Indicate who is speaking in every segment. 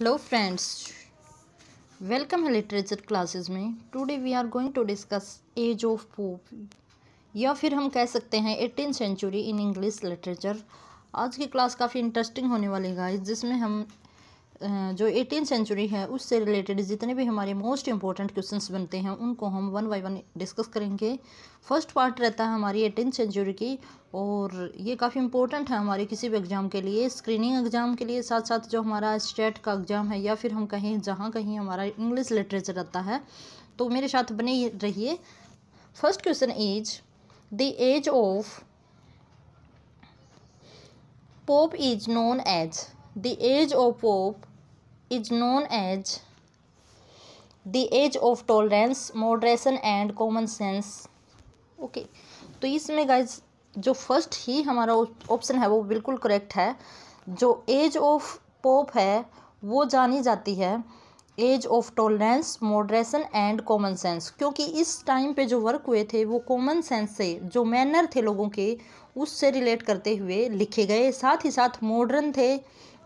Speaker 1: Hello friends welcome है literature classes में today we are going to discuss age of Pope या फिर हम कह सकते हैं eighteen century in English literature आज की क्लास काफ़ी इंटरेस्टिंग होने वाली गाइस जिसमें हम जो एटीन सेंचुरी है उससे रिलेटेड जितने भी हमारे मोस्ट इंपॉर्टेंट क्वेश्चंस बनते हैं उनको हम वन बाय वन डिस्कस करेंगे फर्स्ट पार्ट रहता है हमारी एटीन सेंचुरी की और ये काफ़ी इंपॉर्टेंट है हमारे किसी भी एग्ज़ाम के लिए स्क्रीनिंग एग्ज़ाम के लिए साथ साथ जो हमारा स्टेट का एग्ज़ाम है या फिर हम कहीं जहाँ कहीं हमारा इंग्लिश लिटरेचर रहता है तो मेरे साथ बने रहिए first question is the age of Pope is known as the age of Pope is known as the age of tolerance moderation and common sense okay तो इसमें गाइज जो फर्स्ट ही हमारा ऑप्शन है वो बिल्कुल करेक्ट है जो एज ऑफ पोप है वो जानी जाती है age of tolerance moderation and common sense क्योंकि इस टाइम पे जो वर्क हुए थे वो कॉमन सेंस से जो मैनर थे लोगों के उससे रिलेट करते हुए लिखे गए साथ ही साथ मॉडर्न थे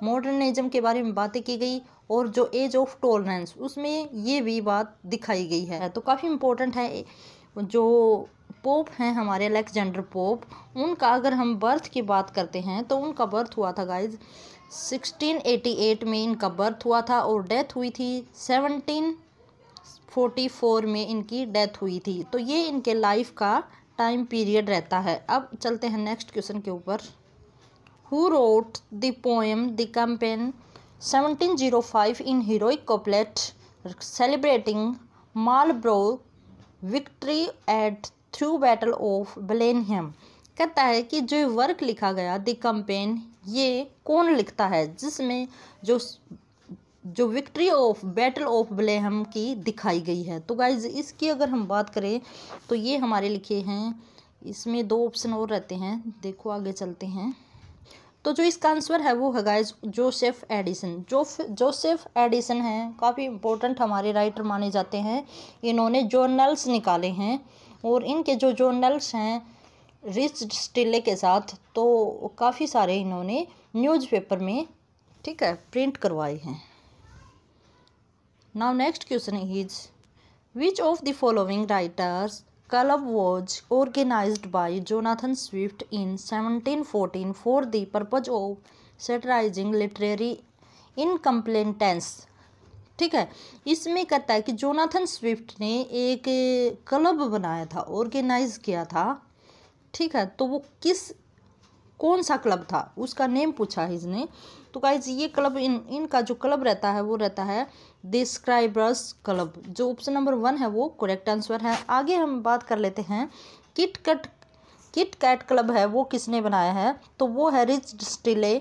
Speaker 1: मॉडर्निज्म के बारे में बातें की गई और जो एज ऑफ टॉलरेंस उसमें ये भी बात दिखाई गई है तो काफ़ी इम्पोर्टेंट है जो पोप हैं हमारे अलेक्जेंडर पोप उनका अगर हम बर्थ की बात करते हैं तो उनका बर्थ हुआ था गाइज 1688 में इनका बर्थ हुआ था और डेथ हुई थी 1744 में इनकी डेथ हुई थी तो ये इनके लाइफ का टाइम पीरियड रहता है अब चलते हैं नेक्स्ट क्वेश्चन के ऊपर who wrote the poem The Campaign 1705 in heroic couplet celebrating Marlborough victory at through battle of blenheim कहता है कि जो वर्क लिखा गया द कंपेन ये कौन लिखता है जिसमें जो जो victory of battle of Blenheim की दिखाई गई है तो गाइज इसकी अगर हम बात करें तो ये हमारे लिखे हैं इसमें दो ऑप्शन और रहते हैं देखो आगे चलते हैं तो जो इसका आंसर है वो है गाइज जोसेफ एडिसन जो जोसेफ एडिसन हैं काफ़ी इंपॉर्टेंट हमारे राइटर माने जाते हैं इन्होंने जर्नल्स निकाले हैं और इनके जो जर्नल्स हैं रिच स्टिले के साथ तो काफ़ी सारे इन्होंने न्यूज़पेपर में ठीक है प्रिंट करवाए हैं now next question is which of the following writers club was organized by Jonathan Swift in 1714 for the purpose of satirizing literary incompetence ठीक है इसमें कहता है कि जोनाथन स्विफ्ट ने एक क्लब बनाया था ऑर्गेनाइज किया था ठीक है तो वो किस कौन सा क्लब था उसका नेम पूछा है इसने तो गाइज ये क्लब इन इनका जो क्लब रहता है वो रहता है डिस्क्राइबर्स क्लब जो ऑप्शन नंबर वन है वो करेक्ट आंसर है आगे हम बात कर लेते हैं Kit cut Kit Cat club है वो किसने बनाया है तो वो है रिच स्टिले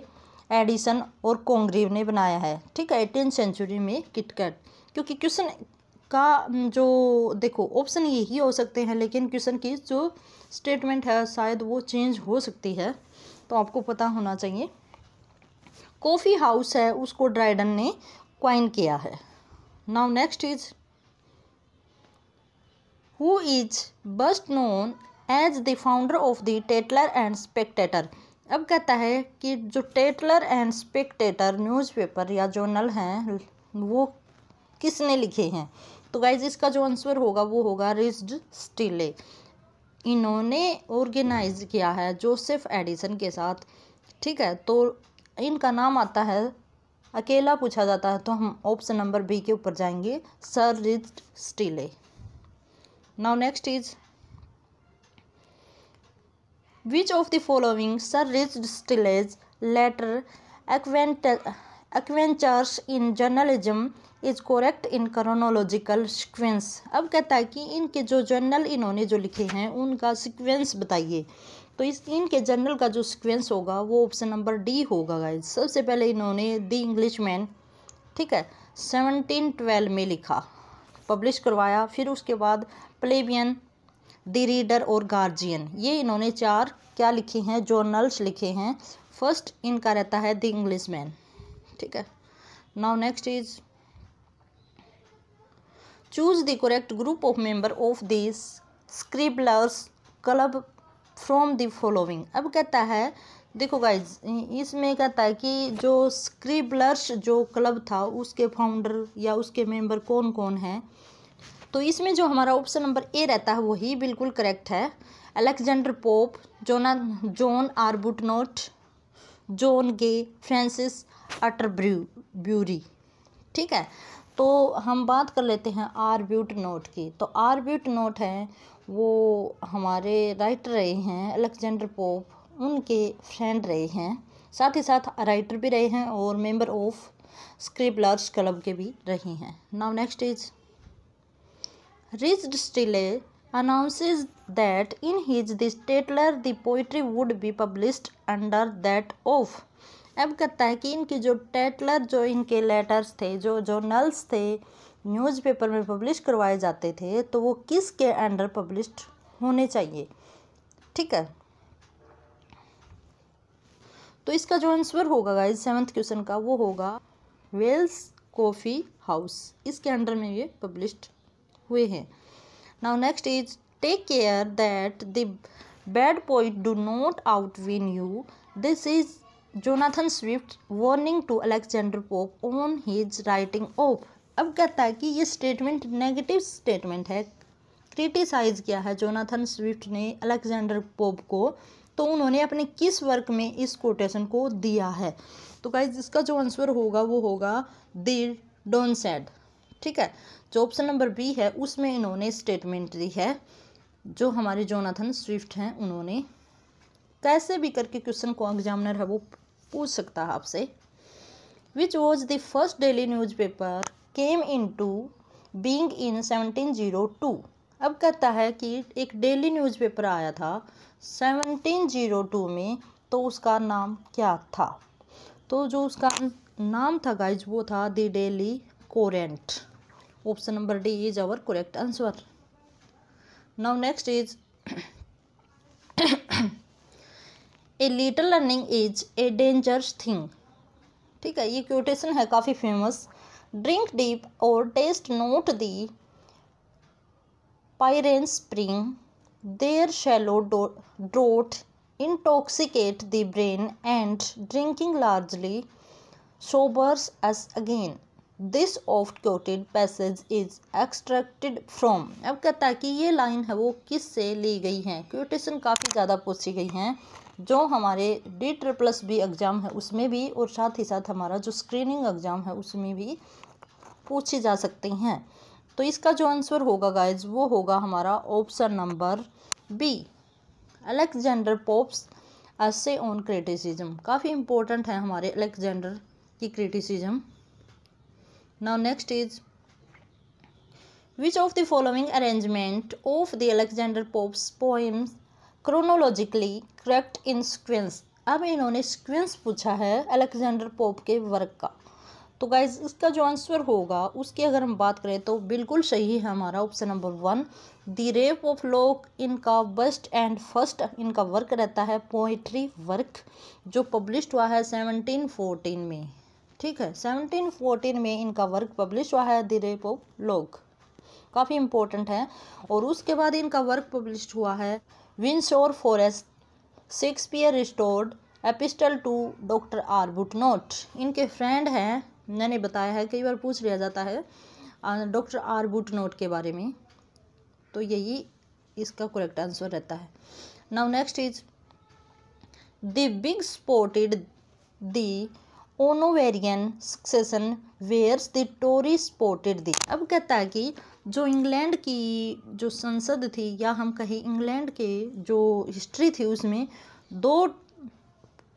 Speaker 1: एडिसन और कॉन्ग्रीव ने बनाया है ठीक है एटीन सेंचुरी में किट कैट क्योंकि क्वेश्चन का जो देखो ऑप्शन यही हो सकते हैं लेकिन क्वेश्चन की जो स्टेटमेंट है शायद वो चेंज हो सकती है तो आपको पता होना चाहिए कॉफ़ी हाउस है उसको ड्राइडन ने क्वाइन किया है now next is who is best known as the founder of the Tatler and Spectator अब कहता है कि जो टेटलर एंड स्पेक्टेटर न्यूज़पेपर या जर्नल हैं वो किसने लिखे हैं तो गाइज इसका जो आंसर होगा वो होगा रिज्ड स्टीले इन्होंने ऑर्गेनाइज किया है जोसेफ एडिसन के साथ ठीक है तो इनका नाम आता है अकेला पूछा जाता है तो हम ऑप्शन नंबर बी के ऊपर जाएंगे sir Rich Steele now next is which of the following sir Rich Steele's later acquaint adventures in journalism is correct in chronological sequence अब कहता है कि इनके जो जर्नल इन्होंने जो लिखे हैं उनका सिक्वेंस बताइए तो इस इनके जर्नल का जो सिक्वेंस होगा वो ऑप्शन नंबर डी होगा गाइज सबसे पहले इन्होंने द इंग्लिश मैन ठीक है सेवनटीन ट्वेल्व में लिखा पब्लिश करवाया फिर उसके बाद प्लेबियन द रीडर और गार्जियन ये इन्होंने चार क्या लिखे हैं जर्नल्स लिखे हैं फर्स्ट इनका रहता है द इंग्लिश मैन ठीक है now next is choose the correct group of member of this scribblers club from the following अब कहता है देखो गाइज इसमें कहता है कि जो स्क्रिबलर्स जो क्लब था उसके फाउंडर या उसके मेंबर कौन कौन हैं तो इसमें जो हमारा ऑप्शन नंबर ए रहता है वही बिल्कुल करेक्ट है अलेक्जेंडर पोप जोना John Arbuthnot John Gay Francis Atterbury ठीक है तो हम बात कर लेते हैं आरब्यूट नोट की तो आर ब्यूट नोट हैं वो हमारे राइटर रहे हैं अलेक्जेंडर पोप उनके फ्रेंड रहे हैं साथ ही साथ राइटर भी रहे हैं और मेंबर ऑफ स्क्रिबलर्स क्लब के भी रही हैं now next is Rich Steele announces that in his the Tatler the poetry would be published under that of अब कहता है कि इनके जो टेटलर जो इनके लेटर्स थे जो नल्स थे न्यूज़पेपर में पब्लिश करवाए जाते थे तो वो किस के अंडर पब्लिश होने चाहिए ठीक है तो इसका जो आंसर होगा गाइज सेवन्थ क्वेश्चन का वो होगा वेल्स कॉफ़ी हाउस इसके अंडर में ये पब्लिश हुए हैं now next is take care that the bad point do not out win you this is Jonathan Swift warning to Alexander Pope on his writing of अब कहता है कि ये स्टेटमेंट नेगेटिव स्टेटमेंट है क्रिटिसाइज़ किया है जोनाथन स्विफ्ट ने Alexander Pope को तो उन्होंने अपने किस वर्क में इस कोटेशन को दिया है तो गाइज इसका जो आंसर होगा वो होगा दिर डोन सेड ठीक है जो ऑप्शन नंबर बी है उसमें इन्होंने स्टेटमेंट दी है जो हमारे जोनाथन स्विफ्ट हैं उन्होंने कैसे भी करके क्वेश्चन को एग्जामिनर है वो पूछ सकता है आपसे which was the first daily newspaper came into being in seventeen zero two अब कहता है कि एक डेली न्यूज पेपर आया था सेवनटीन जीरो टू में तो उसका नाम क्या था तो जो उसका नाम था गाइज वो था the Daily Courant option number D is our correct answer now next is a little learning is a dangerous thing ठीक है ये क्यूटेशन है काफ़ी फेमस ड्रिंक डीप और taste not the Pierian spring there shallow draughts intoxicate the brain and drinking largely sobers us again this of quoted passage is extracted from अब कहता है कि ये लाइन है वो किस से ली गई है क्यूटेशन काफ़ी ज़्यादा पूछी गई हैं जो हमारे डी ट्रिप्लस बी एग्ज़ाम है उसमें भी और साथ ही साथ हमारा जो स्क्रीनिंग एग्ज़ाम है उसमें भी पूछी जा सकती हैं तो इसका जो आंसर होगा गाइज वो होगा हमारा option number B Alexander Pope's essay on criticism काफ़ी इम्पोर्टेंट है हमारे अलेक्जेंडर की criticism now next is which of the following arrangement of the Alexander Pope's poems chronologically correct in sequence अब इन्होंने स्क्वेंस पूछा है अलेक्जेंडर पोप के वर्क का तो गाइज इसका जो आंसर होगा उसकी अगर हम बात करें तो बिल्कुल सही है हमारा option number one the Rape of Lock इनका बेस्ट एंड फर्स्ट इनका वर्क रहता है पोइट्री वर्क जो पब्लिश हुआ है सेवनटीन फोर्टीन में ठीक है सेवनटीन फोर्टीन में इनका वर्क पब्लिश हुआ है दी रेप ऑफ लोक काफ़ी इम्पोर्टेंट है और उसके बाद इनका वर्क पब्लिश हुआ है Windsor Forest Shakespeare Restored Epistle to Doctor Arbuthnot इनके फ्रेंड हैं मैंने बताया है कई बार पूछ लिया जाता है डॉक्टर आर बुटनोट के बारे में तो यही इसका करेक्ट आंसर रहता है now next is the Whig supported the Hanoverian succession whereas the Tory supported the अब कहता है कि जो इंग्लैंड की जो संसद थी या हम कहें इंग्लैंड के जो हिस्ट्री थी उसमें दो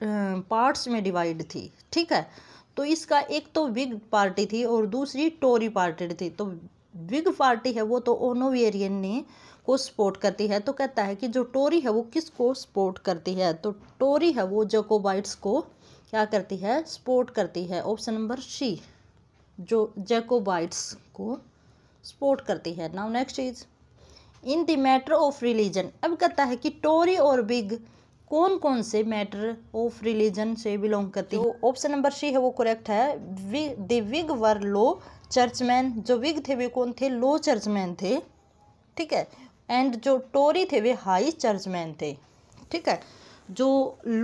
Speaker 1: पार्ट्स में डिवाइड थी ठीक है तो इसका एक तो विग पार्टी थी और दूसरी टोरी पार्टी थी तो विग पार्टी है वो तो ओनोवेरियन ने को सपोर्ट करती है तो कहता है कि जो टोरी है वो किसको सपोर्ट करती है तो टोरी है वो जैकोबाइट्स को क्या करती है सपोर्ट करती है ऑप्शन नंबर सी जो जैकोबाइट्स को सपोर्ट करती है now next is in the matter of religion अब कहता है कि टोरी और बिग कौन कौन से मैटर ऑफ रिलीजन से बिलोंग करती है ऑप्शन नंबर सी है वो करेक्ट है विग वर लो चर्चमैन जो विग थे वे कौन थे लो चर्चमैन थे ठीक है एंड जो टोरी थे वे हाई चर्चमैन थे ठीक है जो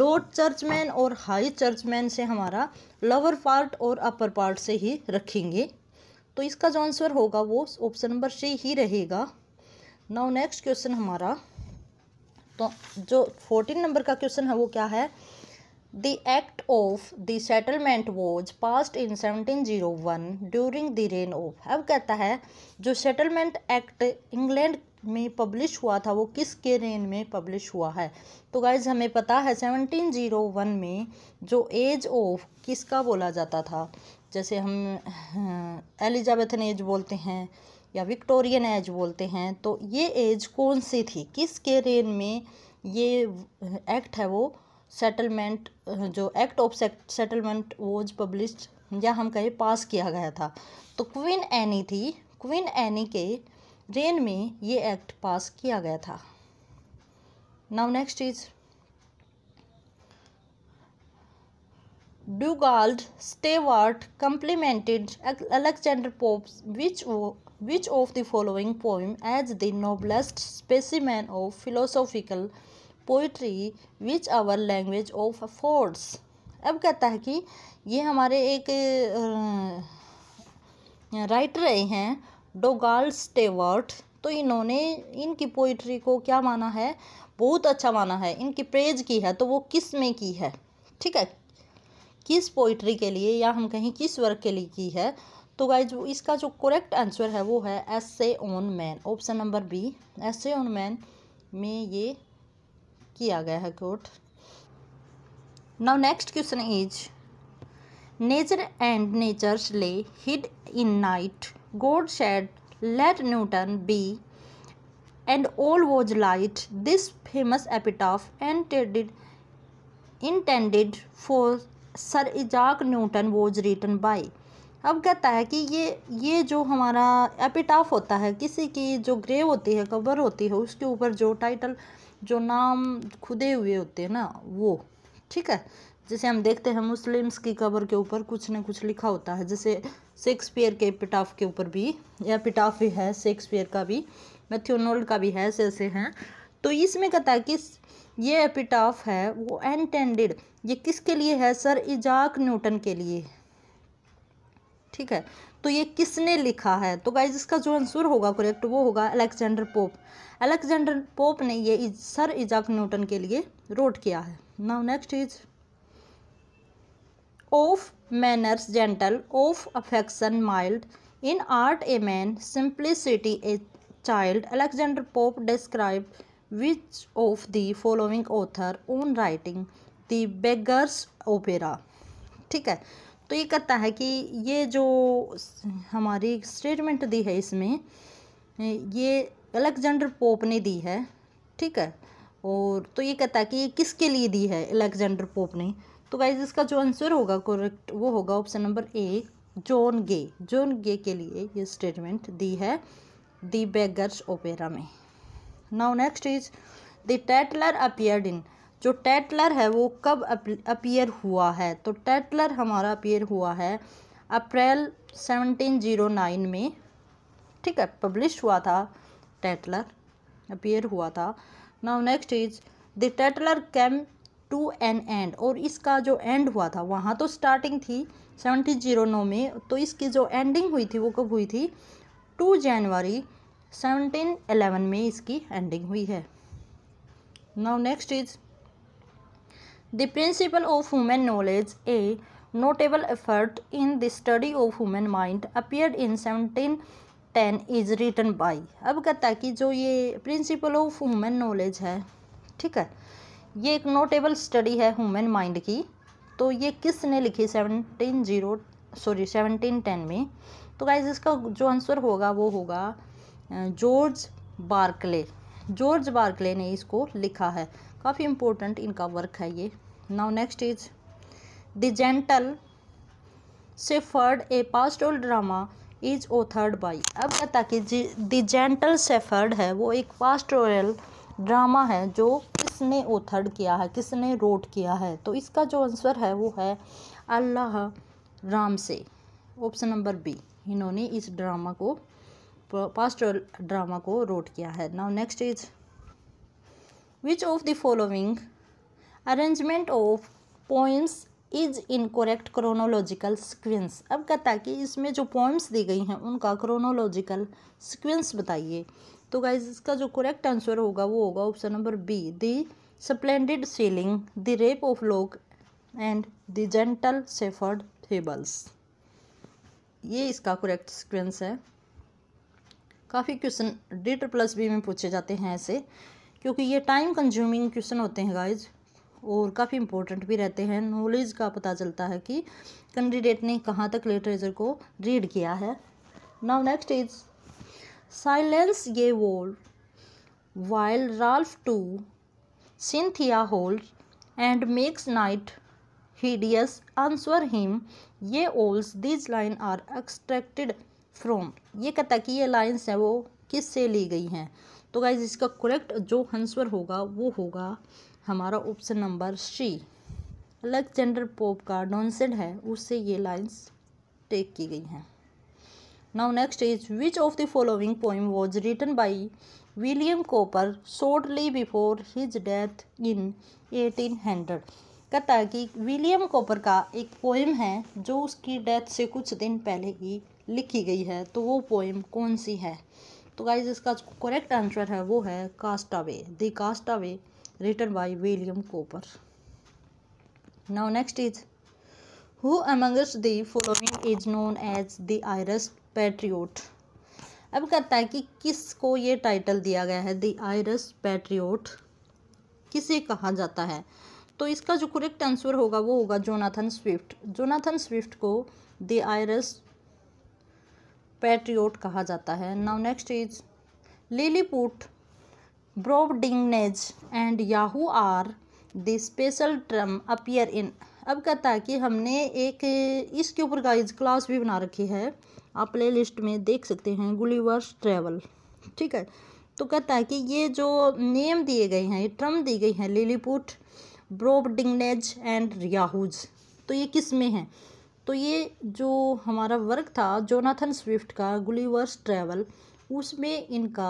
Speaker 1: लो चर्चमैन और हाई चर्चमैन से हमारा लोअर पार्ट और अपर पार्ट से ही रखेंगे तो इसका जो आंसर होगा वो ऑप्शन नंबर सी ही रहेगा नाउ नेक्स्ट क्वेश्चन हमारा तो जो फोर्टीन नंबर का क्वेश्चन है वो क्या है the act of the settlement was passed in seventeen zero one during the reign of अब कहता है जो सेटलमेंट एक्ट इंग्लैंड में पब्लिश हुआ था वो किसके रेन में पब्लिश हुआ है तो गाइज हमें पता है सेवनटीन जीरो वन में जो एज ऑफ किसका बोला जाता था जैसे हम एलिजाबेथन एज बोलते हैं या विक्टोरियन एज बोलते हैं तो ये एज कौन सी थी किस के रेन में ये एक्ट है वो सेटलमेंट जो act of settlement was published या हम कहें पास किया गया था तो क्वीन एनी थी क्वीन एनी के रेन में ये एक्ट पास किया गया था now next is Dugald Stewart complimented Alexander Pope which, which of the following poem as the noblest specimen of philosophical poetry which our language affords अब कहता है कि ये हमारे एक राइटर रहे हैं डोगाल स्टेवर्ट तो इन्होंने इनकी पोइट्री को क्या माना है बहुत अच्छा माना है इनकी प्रेज की है तो वो किस में की है ठीक है किस पोइट्री के लिए या हम कहें किस वर्क के लिए की है तो गाइज इसका जो करेक्ट आंसर है वो है essay on Man option number B essay on Man में ये किया गया है quote now next question is nature and nature's lay hid in night God said let Newton be and all was light this famous epitaph and intended for Sir Isaac Newton was written by अब कहता है कि ये ये जो हमारा epitaph होता है किसी की जो ग्रेव होती है कबर होती है उसके ऊपर जो टाइटल जो नाम खुदे हुए होते हैं ना वो ठीक है जैसे हम देखते हैं मुस्लिम्स की कबर के ऊपर कुछ ना कुछ लिखा होता है जैसे शेक्सपियर के एपिटाफ के ऊपर भी एपिटाफ भी है शेक्सपियर का भी मैथ्यूनोल्ड का भी है ऐसे ऐसे हैं तो इसमें कहता है कि ये एपिटाफ है वो एंटेंडेड ये किसके लिए है सर इजाक न्यूटन के लिए ठीक है तो ये किसने लिखा है तो गाइज इसका जो आंसर होगा करेक्ट वो होगा अलेक्जेंडर पोप अलेक्जेंडर पोप ने ये इज, सर इजाक न्यूटन के लिए रोट किया है now next is of manners gentle of affection mild in art a man simplicity a child Alexander Pope describe which of the following author own writing the beggars opera ठीक है तो ये कहता है कि ये जो हमारी स्टेटमेंट दी है इसमें ये अलेक्जेंडर पोप ने दी है ठीक है और तो ये कहता है कि ये किसके लिए दी है अलेक्जेंडर पोप ने तो गाइज इसका जो आंसर होगा करेक्ट वो होगा option number A John Gay John Gay के लिए ये स्टेटमेंट दी है दी बेगर्स ओपेरा में now next is the Tatler appear in जो टैटलर है वो कब अपियर हुआ है तो टैटलर हमारा अपियर हुआ है अप्रैल सेवनटीन जीरो नाइन में ठीक है पब्लिश हुआ था टैटलर अपियर हुआ था now next is the Tatler came to an end और इसका जो एंड हुआ था वहाँ तो स्टार्टिंग थी सेवनटीन जीरो नौ में तो इसकी जो एंडिंग हुई थी वो कब हुई थी टू जनवरी सेवनटीन एलेवन में इसकी एंडिंग हुई है now next is the principle of women knowledge a notable effort in the study of women mind appear in seventeen ten is written by अब कहता है कि जो ये प्रिंसिपल ऑफ वुमेन नॉलेज है ठीक है ये एक नोटेबल स्टडी है वुमेन माइंड की तो ये किसने लिखी seventeen zero sorry seventeen ten में तो गाइज इसका जो आंसर होगा वो होगा जॉर्ज बार्कले जॉर्ज बार्कले ने इसको लिखा है काफ़ी इम्पोर्टेंट इनका वर्क है ये now next is the Gentle Shepherd a pastoral drama is authored by अब कहता कि द जेंटल सेफर्ड है वो एक पास्टोरल ड्रामा है जो किसने ओथर्ड किया है किसने रोट किया है तो इसका जो आंसर है वो है अल्लाह राम से ऑप्शन नंबर बी इन्होंने इस ड्रामा को पास्टोरल ड्रामा को रोट किया है now next is which of the following arrangement of poems is incorrect chronological sequence अब कहता कि इसमें जो पोइम्स दी गई हैं उनका क्रोनोलॉजिकल सिक्वेंस बताइए तो गाइज इसका जो करेक्ट आंसर होगा वो होगा option number B the Splendid Shilling the Rape of Lock and the Gentle Shepherd Fables ये इसका करेक्ट सिक्वेंस है काफ़ी क्वेश्चन डिट प्लस बी में पूछे जाते हैं ऐसे क्योंकि ये टाइम कंज्यूमिंग क्वेश्चन होते हैं गाइज और काफ़ी इंपॉर्टेंट भी रहते हैं नॉलेज का पता चलता है कि कैंडिडेट ने कहाँ तक लिटरेचर को रीड किया है now next is silence ye wolves while Ralph to Cynthia howls and makes night hideous answer him ye owls these line are extracted from ये कि ये लाइन्स हैं वो किस से ली गई हैं तो गाइज इसका करेक्ट जो आंसर होगा वो होगा हमारा option number C Alexander Pope का डॉन्सेड है उससे ये लाइन्स टेक की गई हैं now next is which of the following poem was written by William Cowper shortly before his death in eighteen hundred कहता है कि विलियम कॉपर का एक पोइम है जो उसकी डेथ से कुछ दिन पहले ही लिखी गई है तो वो पोइम कौन सी है तो गाइज इसका करेक्ट आंसर है वो है Castaway the Castaway written by William Cowper now next is who amongst the following is known as the Irish Patriot अब कहता है कि किस को ये टाइटल दिया गया है द आयरस पैट्रियोट किसे कहा जाता है तो इसका जो करेक्ट आंसर होगा वो होगा जोनाथन स्विफ्ट जोनाथन स्विफ्ट को द आयरस पैट्रियोट कहा जाता है now next is Lilliput Brobdingnag and Yahoo are the special term appear in अब कहता है कि हमने एक इसके ऊपर गाइज क्लास भी बना रखी है आप प्ले लिस्ट में देख सकते हैं गुलीवर्स ट्रेवल ठीक है तो कहता है कि ये जो नेम दिए गए हैं ये ट्रम दी गई हैं लिलीपुट ब्रोबडिंगनेज एंड याहूज तो ये किस में है तो ये जो हमारा वर्क था जोनाथन स्विफ्ट का गुलीवर्स ट्रैवल उसमें इनका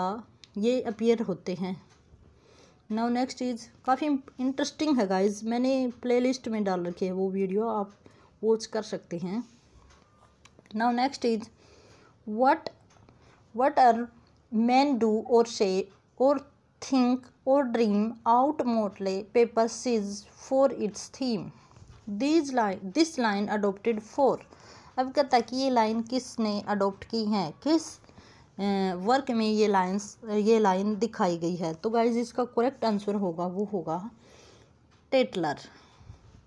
Speaker 1: ये अपियर होते हैं नाउ नेक्स्ट इज़ काफ़ी इंटरेस्टिंग है गाइस मैंने प्लेलिस्ट में डाल रखी है वो वीडियो आप वॉच कर सकते हैं now next is what what are men do और से और थिंक और dream our motley paper seize for its theme these line this line adopted for अब कहता है कि ये लाइन किसने अडोप्ट की है किस वर्क में ये लाइन्स ये लाइन दिखाई गई है तो गाइज इसका करेक्ट आंसर होगा वो होगा टेटलर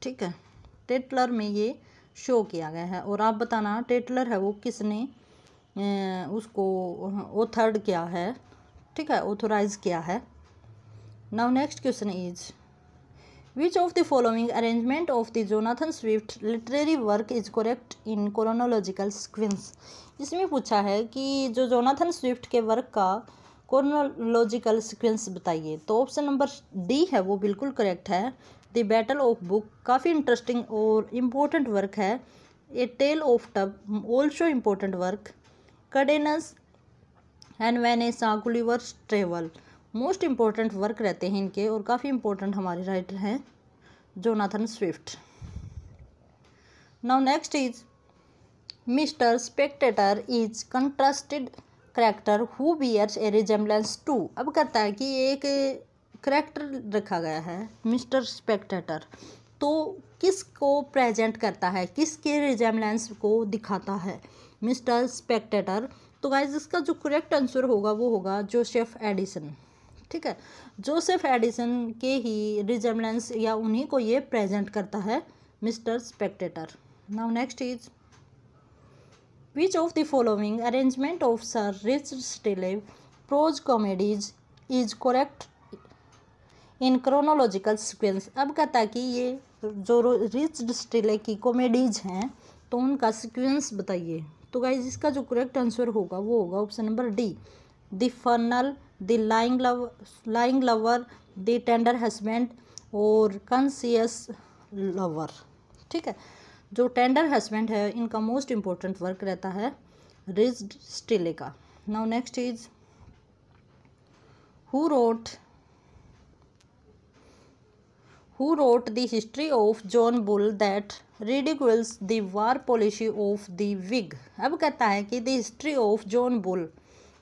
Speaker 1: ठीक है टेटलर में ये शो किया गया है और आप बताना टेटलर है वो किसने उसको ओथर्ड किया है ठीक है ऑथोराइज किया है now next question is Which of the following arrangement of the Jonathan Swift literary work is correct in chronological sequence? इसमें पूछा है कि जो जोनाथन स्विफ्ट के वर्क का क्रोनोलॉजिकल सिक्वेंस बताइए तो ऑप्शन नंबर डी है वो बिल्कुल करेक्ट है द बैटल ऑफ बुक काफ़ी इंटरेस्टिंग और इम्पोर्टेंट वर्क है a Tale of Tub also important work Cadenus and Vanessa Gulliver's travel most important work रहते हैं इनके और काफ़ी इम्पोर्टेंट हमारे राइटर हैं Jonathan Swift now next is Mister Spectator is contrasted character who bears a resemblance to अब कहता है कि एक करेक्टर रखा गया है मिस्टर स्पेक्टेटर तो किसको प्रेजेंट करता है किसके रिजेम्बलेंस को दिखाता है मिस्टर स्पेक्टेटर तो गाइज इसका जो करेक्ट आंसर होगा वो होगा जोसेफ एडिसन ठीक है जोसेफ एडिसन के ही रिजेम्बलेंस या उन्हीं को ये प्रेजेंट करता है Mister Spectator now next is which of the following arrangement of sir Rich Steele prose comedies is correct in chronological sequence अब कहता कि ये जो रिच स्टिले की कॉमेडीज हैं तो उनका सिक्वेंस बताइए तो गाइज इसका जो करेक्ट आंसर होगा वो होगा option number D the funeral the lying love lying lover the tender husband और कंसियस लवर ठीक है जो टेंडर हस्बैंड है इनका मोस्ट इम्पोर्टेंट वर्क रहता है रिज्ड स्टिले का now next is who wrote who wrote the history of John Bull that ridicules the war policy of the अब कहता है कि the history of John Bull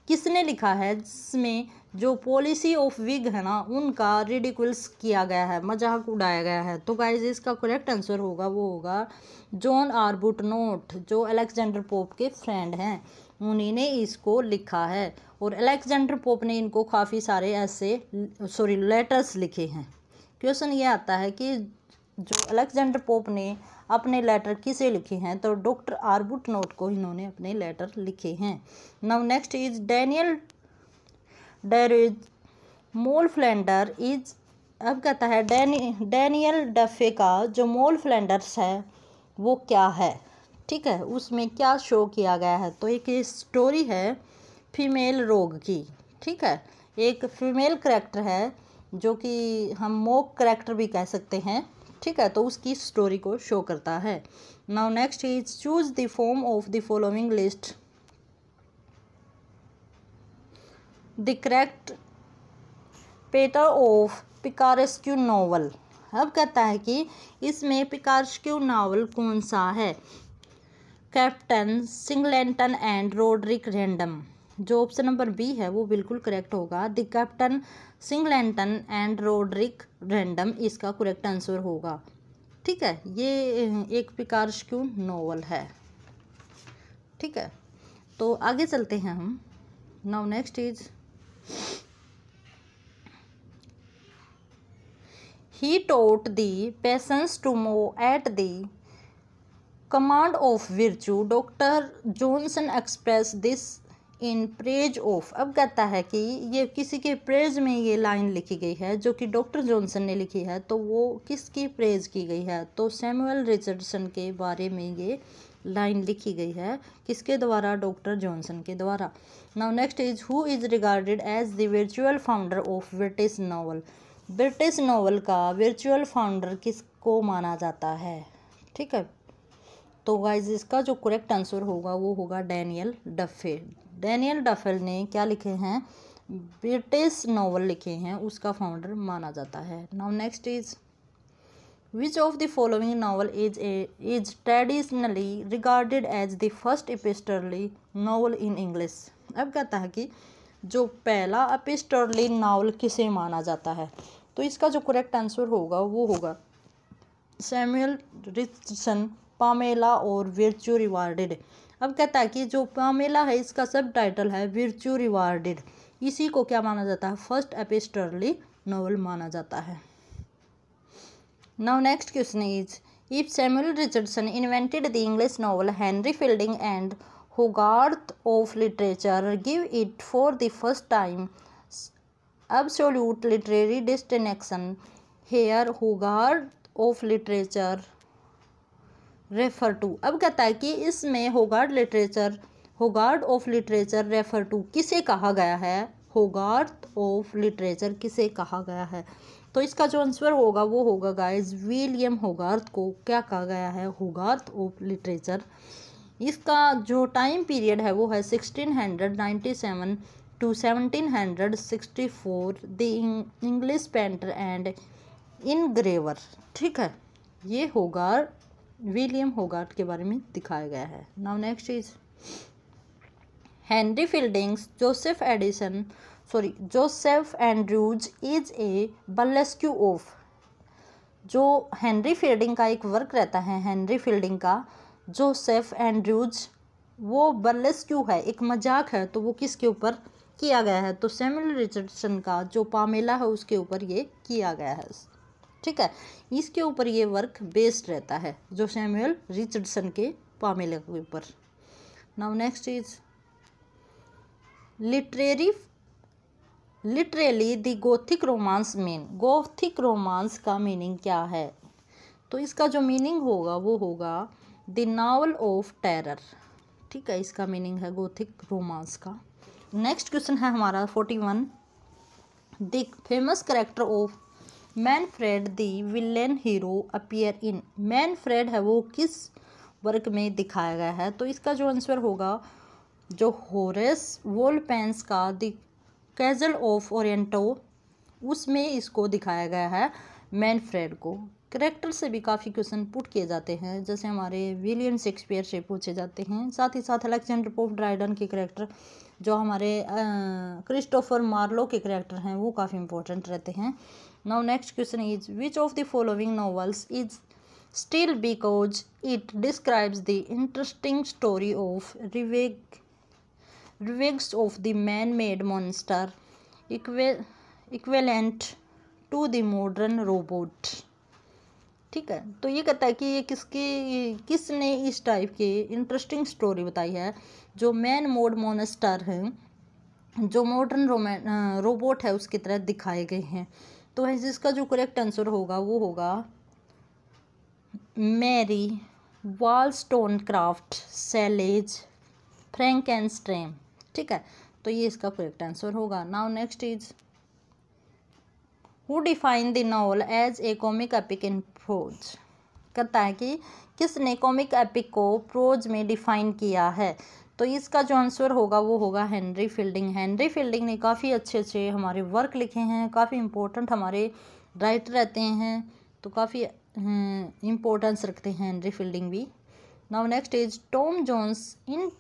Speaker 1: किसने लिखा है जिसमें जो पॉलिसी ऑफ विग है ना उनका रिडिकुल्स किया गया है मजाक उड़ाया गया है तो गाइज इसका करेक्ट आंसर होगा वो होगा जॉन आरबुट नोट जो अलेक्जेंडर पोप के फ्रेंड हैं उन्हीं ने इसको लिखा है और अलेक्जेंडर पोप ने इनको काफ़ी सारे ऐसे सॉरी लेटर्स लिखे हैं क्वेश्चन ये आता है कि जो अलेक्जेंडर पोप ने अपने लेटर किसे लिखे हैं तो डॉक्टर आरबुट नोट को इन्होंने अपने लेटर लिखे हैं now next is Daniel Defoe's Moll Flanders is अब कहता है डैनी डैनियल डफे का जो मोल फ्लैंडर्स है वो क्या है ठीक है उसमें क्या शो किया गया है तो एक स्टोरी है फीमेल रोग की ठीक है एक फीमेल करेक्टर है जो कि हम मोक करेक्टर भी कह सकते हैं ठीक है तो उसकी स्टोरी को शो करता है now next is choose the from of the following list the correct pattern of picaresque novel अब कहता है कि इसमें पिकारस्क्यू नावल कौन सा है Captain Singleton and Roderick Random जो ऑप्शन नंबर बी है वो बिल्कुल करेक्ट होगा the Captain Singleton and Roderick Random इसका करेक्ट आंसर होगा ठीक है ये एक प्रकार क्यों नोवल है ठीक है तो आगे चलते हैं हम now next is he taught the passions to move at the command of virtue Doctor Johnson express this in praise of अब कहता है कि ये किसी के प्रेज में ये लाइन लिखी गई है जो कि डॉक्टर जॉनसन ने लिखी है तो वो किसकी प्रेज की गई है तो सैमुअल रिचर्डसन के बारे में ये लाइन लिखी गई है किसके द्वारा डॉक्टर जॉनसन के द्वारा now next is who is regarded as the virtual founder of British novel British novel का वर्चुअल फाउंडर किसको माना जाता है ठीक है तो गाइज इसका जो करेक्ट आंसर होगा वो होगा डैनियल डफे डैनियल डफेल ने क्या लिखे हैं ब्रिटिश नावल लिखे हैं उसका फाउंडर माना जाता है now next is which of the following novel is a is traditionally regarded as the first epistolary novel in English अब कहता है कि जो पहला अपिस्टरली नावल किसे माना जाता है तो इसका जो करेक्ट आंसर होगा वो होगा सैमुअल रिचसन पामेला और वर्चू रिवार्डेड अब कहता है कि जो पामेला है इसका सब टाइटल है विरचू रिवार्डेड इसी को क्या माना जाता है फर्स्ट एपिस्टरली नॉवल माना जाता है now next question is if Samuel Richardson invented the English novel Henry Fielding and Hogarth of literature give it for the first time absolute literary distinction here hogarth of literature refer to अब कहता है कि इसमें Hogarth literature Hogarth of literature refer to किसे कहा गया है होगार्थ of literature किसे कहा गया है तो इसका जो आंसर होगा वो होगा गाइज विलियम होगार्थ को क्या कहा गया है होगार्थ ऑफ लिटरेचर इसका जो टाइम पीरियड है वो है sixteen hundred ninety seven to seventeen hundred sixty four the English painter and engraver ठीक है ये होगा विलियम होगार्ट के बारे में दिखाया गया है now next is Henry Fielding's Joseph Addison sorry Joseph Andrews is a burlesque of जो हेनरी फील्डिंग का एक वर्क रहता है हेनरी फील्डिंग का जोसेफ एंड्रूज वो बर्लेस्क्यू है एक मजाक है तो वो किसके ऊपर किया गया है तो सेमुअल रिचर्डसन का जो पामेला है उसके ऊपर ये किया गया है ठीक है इसके ऊपर ये वर्क बेस्ड रहता है जो सैमुअल रिचर्डसन के पामेले के ऊपर now next is literary literally the Gothic romance mean Gothic romance का मीनिंग क्या है तो इसका जो मीनिंग होगा वो होगा द नावल ऑफ टेरर ठीक है इसका मीनिंग है गोथिक रोमांस का नेक्स्ट क्वेश्चन है हमारा forty one the famous character of Manfred the villain hero appear in Manfred है वो किस वर्क में दिखाया गया है तो इसका जो आंसर होगा जो होरेस वोल्पेंस का द कैजल ऑफ ओरिएंटो उसमें इसको दिखाया गया है मैनफ्रेड को करेक्टर से भी काफ़ी क्वेश्चन पुट किए जाते हैं जैसे हमारे विलियम शेक्सपियर से पूछे जाते हैं साथ ही साथ अलेक्जेंडर पोप ड्राइडन के करेक्टर जो हमारे क्रिस्टोफर मार्लो के करेक्टर हैं वो काफ़ी इंपॉर्टेंट रहते हैं now next question is which of the following novels is still because it describes the interesting story of Riveg Rivegs of the man-made monster equ equivalent to the modern robot ठीक है तो ये कहता है कि ये किसके किसने इस टाइप के इंटरेस्टिंग स्टोरी बताई है जो मैन मोड मोनस्टर हैं जो मॉडर्न रोबोट है उसकी तरह दिखाए गए हैं तो वैसे इसका जो करेक्ट आंसर होगा वो होगा Mary Wollstonecraft Shelley's Frankenstein ठीक है तो ये इसका करेक्ट आंसर होगा now next is who define the novel as a comic epic in prose कहता है कि किसने कॉमिक एपिक को प्रोज में डिफाइन किया है तो इसका जो आंसर होगा वो होगा हेनरी फील्डिंग हेनरी फील्डिंग ने काफ़ी अच्छे अच्छे हमारे वर्क लिखे हैं काफ़ी इम्पोर्टेंट हमारे राइटर रहते हैं तो काफ़ी इम्पोर्टेंस हम्म, रखते हैं हेनरी फील्डिंग भी now next is Tom Jones in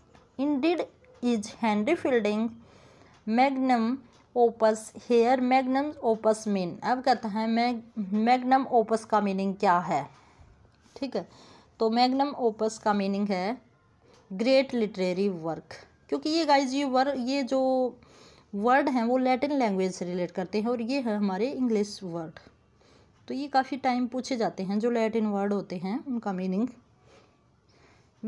Speaker 1: indeed is Henry Fielding magnum opus here magnum opus mean अब कहता है मैग मैग्नम ओपस का मीनिंग क्या है ठीक है तो मैग्नम ओपस का मीनिंग है ग्रेट लिटरेरी वर्क क्योंकि ये गाइज ये वर्क ये जो वर्ड हैं वो लैटिन लैंग्वेज से रिलेट करते हैं और ये है हमारे इंग्लिश वर्ड तो ये काफ़ी टाइम पूछे जाते हैं जो लैटिन वर्ड होते हैं उनका meaning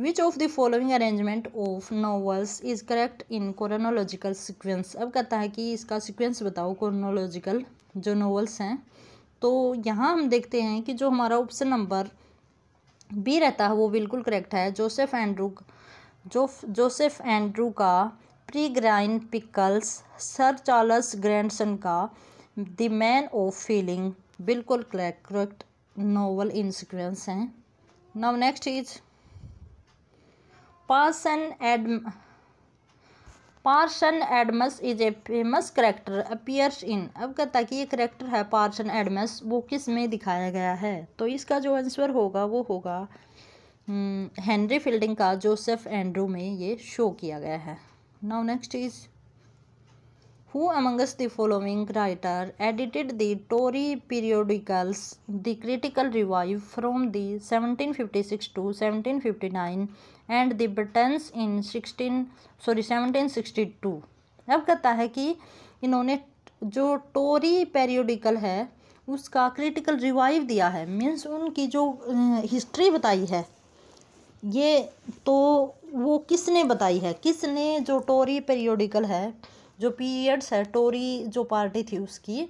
Speaker 1: which of the following arrangement of novels is correct in chronological sequence अब कहता है कि इसका सिक्वेंस बताओ कोरोनोलॉजिकल जो नॉवल्स हैं तो यहाँ हम देखते हैं कि जो हमारा ऑप्शन नंबर बी रहता है वो बिल्कुल करेक्ट है जोसेफ एंड्रुक जो जोसेफ एंड्रू का Peregrine Pickle sir Charles Grandison का द मैन ऑफ फीलिंग बिल्कुल करेक्ट नोवल इन सिक्वेंस हैं now next is Parson Ad Parson Adams is a famous character appears in अब कहता कि ये character है पार्सन एडमस वो किस में दिखाया गया है तो इसका जो आंसर होगा वो होगा हेनरी हम्म, फील्डिंग का जोसेफ एंड्रू में ये शो किया गया है now next is who amongst the following writer edited the Tory periodicals the critical review from the 1756 to 1759 and the Briton's in 16 sorry 1762 अब कहता है कि इन्होंने जो टोरी पेरियोडिकल है उसका क्रिटिकल रिवाइव दिया है मीन्स उनकी जो हिस्ट्री बताई है ये तो वो किसने बताई है किसने जो टोरी पेरियोडिकल है जो पीरियड्स है टोरी जो पार्टी थी उसकी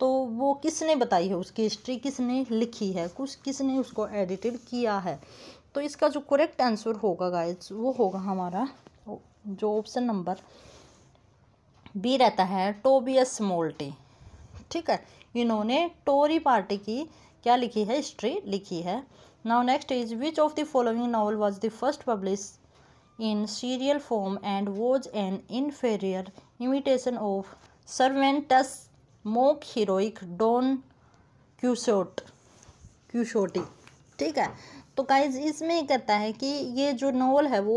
Speaker 1: तो वो किसने बताई है उसकी हिस्ट्री किसने लिखी है कुछ किसने उसको एडिटेड किया है तो इसका जो करेक्ट आंसर होगा गाइज वो होगा हमारा जो ऑप्शन नंबर बी रहता है टोबियस मोल्टी ठीक है इन्होंने टोरी पार्टी की क्या लिखी है हिस्ट्री लिखी है Now next is which of the following novel was the first published in serial form and was an inferior imitation of Cervantes' mock heroic Don Quixote क्यूशोटी ठीक है तो गाइज इसमें कहता है कि ये जो नॉवल है वो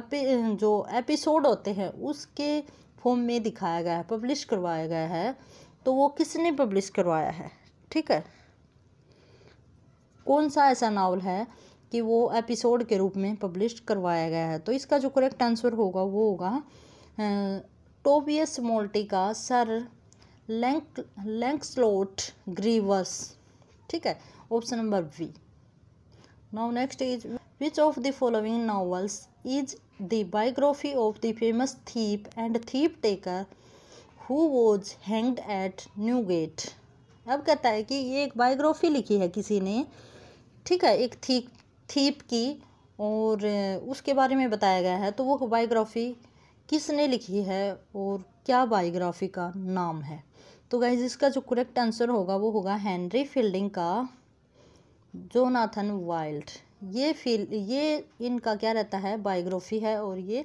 Speaker 1: अपि जो एपिसोड होते हैं उसके फॉर्म में दिखाया गया है पब्लिश करवाया गया है तो वो किसने पब्लिश करवाया है ठीक है कौन सा ऐसा नावल है कि वो एपिसोड के रूप में पब्लिश करवाया गया है तो इसका जो करेक्ट आंसर होगा वो होगा टोबियस मोल्टी का सर लैंक लैंक्सलोट ग्रीवस ठीक है option number B now next is which of the following novels is the biography of the famous thief and thief taker who was hanged at Newgate अब कहता है कि ये एक बायोग्राफी लिखी है किसी ने ठीक है एक थीप थीप की और उसके बारे में बताया गया है तो वो बायोग्राफी किसने लिखी है और क्या बायोग्राफी का नाम है तो गाइज इसका जो करेक्ट आंसर होगा वो होगा हेनरी फील्डिंग का जोनाथन वाइल्ड ये फील ये इनका क्या रहता है बायोग्राफी है और ये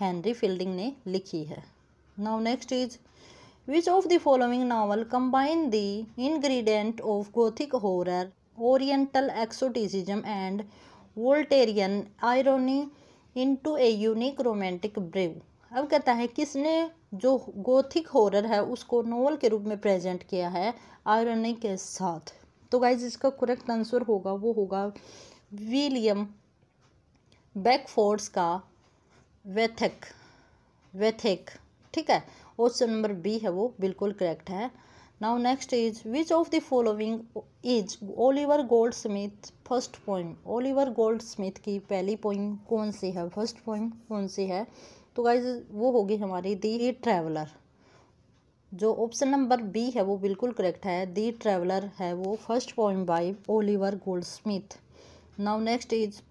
Speaker 1: हेनरी फील्डिंग ने लिखी है now next is which of the following novel combine the ingredient of Gothic horror oriental exoticism and Voltairean irony to a unique romantic brew अब कहता है किसने जो गोथिक हॉरर है उसको नोवल के रूप में प्रेजेंट किया है आयरोनी के साथ तो गाइज इसका करेक्ट आंसर होगा वो होगा विलियम बैकफोर्ड्स का वेथक वेथेक ठीक है ऑप्शन नंबर बी है वो बिल्कुल करेक्ट है now next is which of the following is oliver goldsmith first poem oliver goldsmith Goldsmith की पहली पोइम कौन सी है फर्स्ट पोइम कौन सी है तो गाइज वो होगी हमारी दी ट्रैवलर जो ऑप्शन नंबर बी है वो बिल्कुल करेक्ट है दी ट्रैवलर है वो first poem by Oliver Goldsmith now next is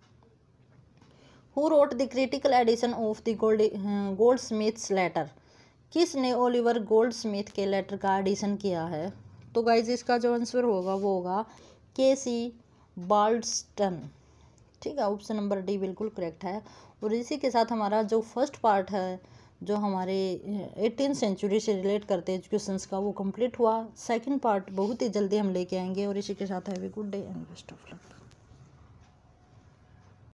Speaker 1: who wrote the critical edition of the Gold Goldsmith's letter किसने ओलिवर गोल्ड स्मिथ के letter का एडिशन किया है तो गाइज इसका जो आंसर होगा वो होगा के सी बाल्डस्टन ठीक है ऑप्शन नंबर डी बिल्कुल करेक्ट है और इसी के साथ हमारा जो फर्स्ट पार्ट है जो हमारे एटीन eh, सेंचुरी से रिलेट करते एजुकेशन का वो कंप्लीट हुआ सेकंड पार्ट बहुत ही जल्दी हम लेके आएंगे और इसी के साथ have a good day and best of luck